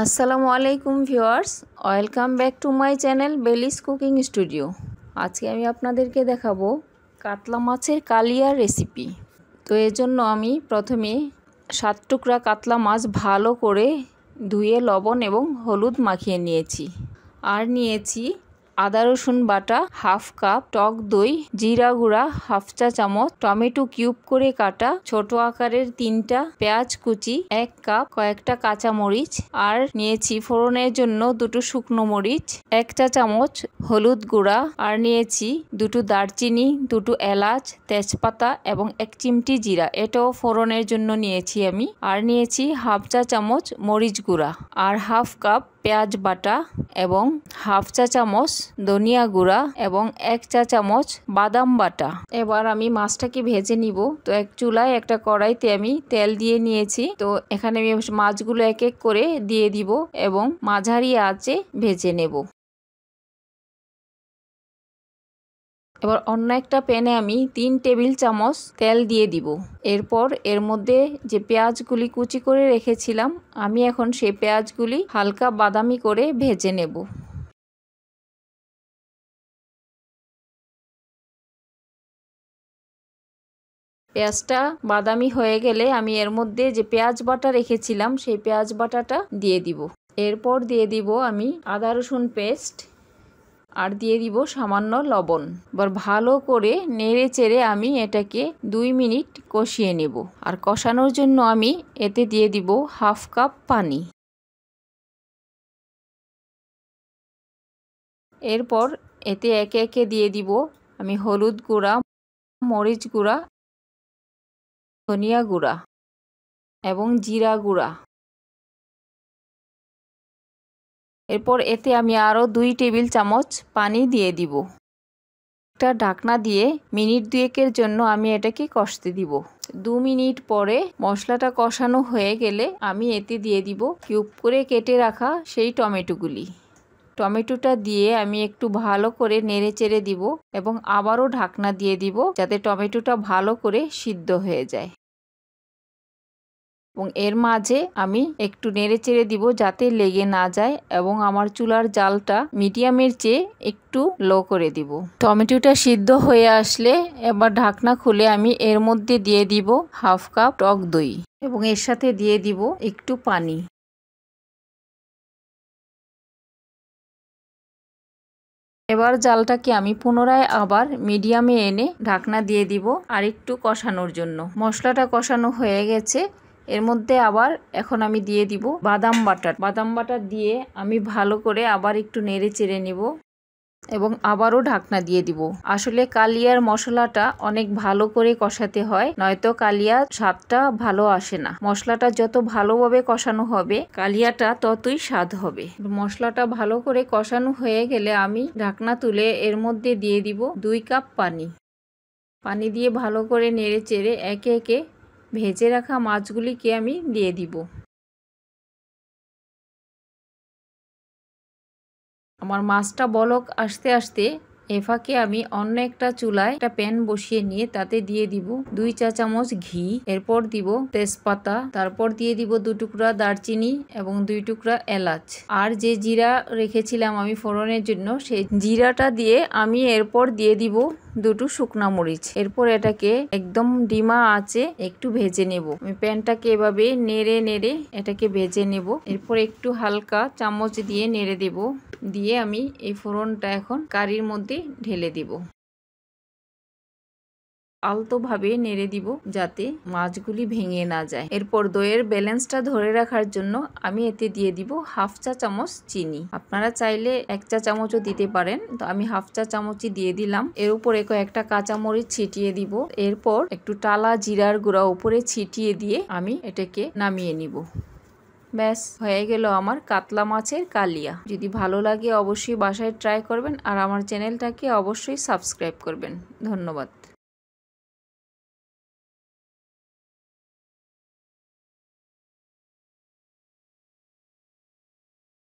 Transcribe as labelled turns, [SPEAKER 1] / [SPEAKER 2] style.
[SPEAKER 1] আসসালামু আলাইকুম viewers welcome back to my channel বেলিস কুকিং স্টুডিও
[SPEAKER 2] আজকে আমি আপনাদেরকে দেখাবো কাতলা মাছের কালিয়ার রেসিপি তো এজন্য আমি প্রথমে সাত টুকরা কাতলা মাছ ভালো করে ধুয়ে লবণ এবং হলুদ মাখিয়ে নিয়েছি আর নিয়েছি আদা রসুন বাটা হাফ কাপ টক দই জিরা গুঁড়া হাফ চা চামচ টমেটো কিউব করে কাটা ছোট আকারের তিনটা পেঁয়াজ কুচি এক কাপ কয়েকটা কাঁচা মরিচ আর নিয়েছি ফোড়নের জন্য দুটো শুকনো মরিচ এক চা চামচ হলুদ গুঁড়া আর নিয়েছি দুটো দারচিনি দুটো এলাচ তেজপাতা এবং এক চিমটি জিরা এটাও ফোড়নের জন্য নিয়েছি আমি আর নিয়েছি হাফ চা চামচ মরিচ গুঁড়া আর হাফ কাপ পেঁয়াজ বাটা এবং হাফ চা চামচ ধনিয়া গুঁড়া এবং এক চা চামচ বাদাম বাটা এবার আমি মাছটাকে ভেজে নিব তো এক চুলায় একটা কড়াইতে আমি তেল দিয়ে নিয়েছি তো এখানে আমি মাছগুলো এক এক করে দিয়ে
[SPEAKER 1] দিব এবং মাঝারি আছে ভেজে নেব এবার অন্য একটা প্যানে আমি তিন টেবিল চামচ তেল দিয়ে দিব
[SPEAKER 2] এরপর এর মধ্যে যে পেঁয়াজগুলি কুচি করে রেখেছিলাম আমি এখন সেই পেঁয়াজগুলি
[SPEAKER 1] হালকা বাদামি করে ভেজে নেব পেঁয়াজটা বাদামি হয়ে গেলে আমি এর মধ্যে যে পেঁয়াজ বাটা রেখেছিলাম সেই পেঁয়াজ বাটাটা দিয়ে
[SPEAKER 2] দিব এরপর দিয়ে দিব আমি আদা রসুন পেস্ট আর দিয়ে দিব সামান্য লবণ এবার ভালো করে নেড়ে চেড়ে আমি এটাকে দুই মিনিট কষিয়ে
[SPEAKER 1] নেব আর কষানোর জন্য আমি এতে দিয়ে দিব হাফ কাপ পানি এরপর এতে একে একে দিয়ে দিব আমি হলুদ গুঁড়া মরিচ গুঁড়া ধনিয়া গুঁড়া এবং জিরা গুঁড়া এরপর এতে আমি আরও দুই টেবিল চামচ পানি দিয়ে দিব
[SPEAKER 2] একটা ঢাকনা দিয়ে মিনিট দুয়েকের জন্য আমি এটাকে কষতে দিব দু মিনিট পরে মশলাটা কষানো হয়ে গেলে আমি এতে দিয়ে দিব কিউব করে কেটে রাখা সেই টমেটোগুলি টমেটোটা দিয়ে আমি একটু ভালো করে নেড়ে চেড়ে দিব এবং আবারও ঢাকনা দিয়ে দিব যাতে টমেটোটা ভালো করে সিদ্ধ হয়ে যায় এবং এর মাঝে আমি একটু নেড়ে চেড়ে দিব যাতে লেগে না যায় এবং আমার চুলার জালটা মিডিয়ামের চেয়ে একটু লো করে দিব টমেটোটা সিদ্ধ হয়ে আসলে এবার ঢাকনা খুলে আমি এর মধ্যে দিয়ে দিব
[SPEAKER 1] হাফ কাপ টক দই এবং এর সাথে দিয়ে দিব একটু পানি এবার জালটাকে আমি পুনরায় আবার মিডিয়ামে এনে ঢাকনা দিয়ে দিব আর একটু কষানোর জন্য
[SPEAKER 2] মশলাটা কষানো হয়ে গেছে এর মধ্যে আবার এখন আমি দিয়ে দিব বাদাম বাটার বাদাম বাটার দিয়ে আমি ভালো করে আবার একটু নেড়ে চেড়ে নিব এবং আবারও ঢাকনা দিয়ে দিব আসলে কালিয়ার মশলাটা অনেক ভালো করে কষাতে হয় নয়তো কালিয়া স্বাদটা ভালো আসে না মশলাটা যত ভালোভাবে কষানো হবে কালিয়াটা ততই স্বাদ হবে মশলাটা ভালো করে কষানো হয়ে গেলে আমি ঢাকনা তুলে এর মধ্যে দিয়ে দিব দুই কাপ পানি পানি দিয়ে ভালো করে নেড়ে চেড়ে একে একে
[SPEAKER 1] ভেজে রাখা মাছগুলিকে আমি দিয়ে দিব আমার মাছটা বলক আসতে আসতে
[SPEAKER 2] এফাকে আমি অন্য একটা চুলায় একটা প্যান বসিয়ে নিয়ে তাতে দিয়ে দিব দুই চা চামচ ঘি এরপর দিব তেজপাতা তারপর দিয়ে দিব দু টুকরা দারচিনি এবং দুই টুকরা এলাচ আর যে জিরা রেখেছিলাম আমি ফোড়নের জন্য সেই জিরাটা দিয়ে আমি এরপর দিয়ে দিব দুটো শুকনো মরিচ এরপর এটাকে একদম ডিমা আছে একটু ভেজে নেব আমি প্যানটাকে এভাবে নেড়ে নেড়ে এটাকে ভেজে নেব এরপর একটু হালকা চামচ দিয়ে নেড়ে দেব দিয়ে আমি এই ফোড়নটা এখন কারির মধ্যে ঢেলে দেব আলতোভাবে নেড়ে দিব যাতে মাছগুলি ভেঙে না যায় এরপর দইয়ের ব্যালেন্সটা ধরে রাখার জন্য আমি এতে দিয়ে দিব হাফ চা চামচ চিনি আপনারা চাইলে এক চা চামচও দিতে পারেন তো আমি হাফ চা চামচই দিয়ে দিলাম এর উপরে কয়েকটা কাঁচামরিচ ছিটিয়ে দিব এরপর একটু টালা জিরার গুঁড়া উপরে ছিটিয়ে দিয়ে আমি এটাকে নামিয়ে নিব ব্যাস হয়ে গেল আমার কাতলা মাছের কালিয়া যদি ভালো লাগে অবশ্যই বাসায় ট্রাই করবেন আর আমার চ্যানেলটাকে
[SPEAKER 1] অবশ্যই সাবস্ক্রাইব করবেন ধন্যবাদ